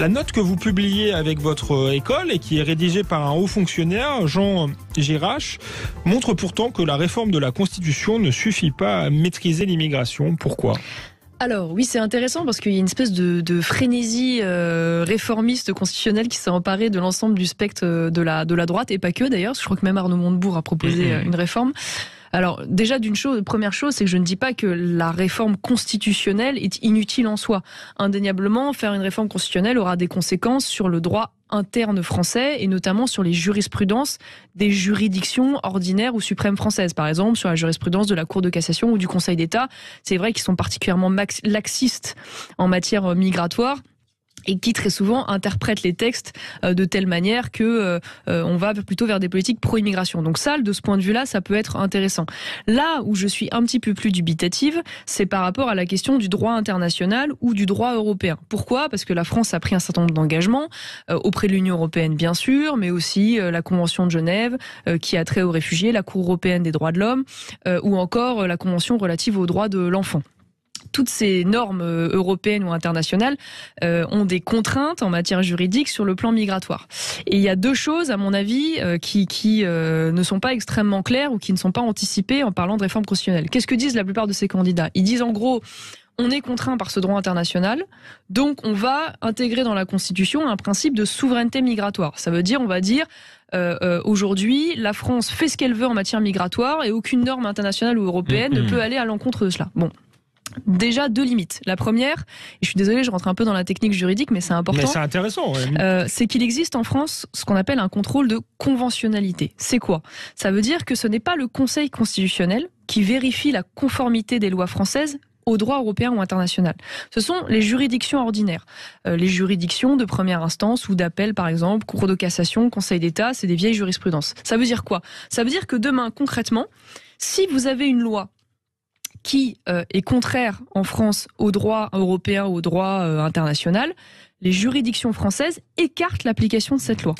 La note que vous publiez avec votre euh, école et qui est rédigée par un haut fonctionnaire, Jean Girache, montre pourtant que la réforme de la Constitution ne suffit pas à maîtriser l'immigration. Pourquoi alors oui, c'est intéressant parce qu'il y a une espèce de, frénésie euh, réformiste constitutionnelle qui s'est emparée de l'ensemble du spectre euh, de la, droite et pas que d'ailleurs. Je crois que même Arnaud Montebourg a proposé une réforme. Alors déjà d'une chose, première chose, c'est que je ne dis pas que la réforme constitutionnelle est inutile en soi. Indéniablement, faire une réforme constitutionnelle aura des conséquences sur le droit interne français et notamment sur les jurisprudences des juridictions ordinaires ou suprêmes françaises. Par exemple, sur la jurisprudence de la Cour de cassation ou du Conseil d'État, c'est vrai qu'ils sont particulièrement laxistes en matière migratoire et qui très souvent interprètent les textes euh, de telle manière que euh, euh, on va plutôt vers des politiques pro-immigration. Donc ça, de ce point de vue-là, ça peut être intéressant. Là où je suis un petit peu plus dubitative, c'est par rapport à la question du droit international ou du droit européen. Pourquoi Parce que la France a pris un certain nombre d'engagements auprès de l'Union européenne, bien sûr, mais aussi la Convention de Genève qui a trait aux réfugiés, la Cour européenne des droits de l'homme ou encore la Convention relative aux droits de l'enfant toutes ces normes euh, européennes ou internationales euh, ont des contraintes en matière juridique sur le plan migratoire. Et il y a deux choses, à mon avis, euh, qui, ne sont pas extrêmement claires ou qui ne sont pas anticipées en parlant de réforme constitutionnelle. Qu'est-ce que disent la plupart de ces candidats Ils disent en gros, on est contraint par ce droit international, donc on va intégrer dans la Constitution un principe de souveraineté migratoire. Ça veut dire, on va dire, aujourd'hui, la France fait ce qu'elle veut en matière migratoire et aucune norme internationale ou européenne ne mm-hmm. peut aller à l'encontre de cela. Bon, déjà deux limites. La première, et je suis désolée, je rentre un peu dans la technique juridique, mais c'est important. Mais c'est intéressant. Euh, c'est qu'il existe en France ce qu'on appelle un contrôle de conventionnalité. C'est quoi Ça veut dire que ce n'est pas le Conseil constitutionnel qui vérifie la conformité des lois françaises au droit européen ou international. Ce sont les juridictions ordinaires. Euh, les juridictions de première instance ou d'appel, par exemple, Cour de cassation, conseil d'État, c'est des vieilles jurisprudences. Ça veut dire quoi Ça veut dire que demain, concrètement, si vous avez une loi qui euh, est contraire en France au droit européen, au droit euh, international, les juridictions françaises écartent l'application de cette loi.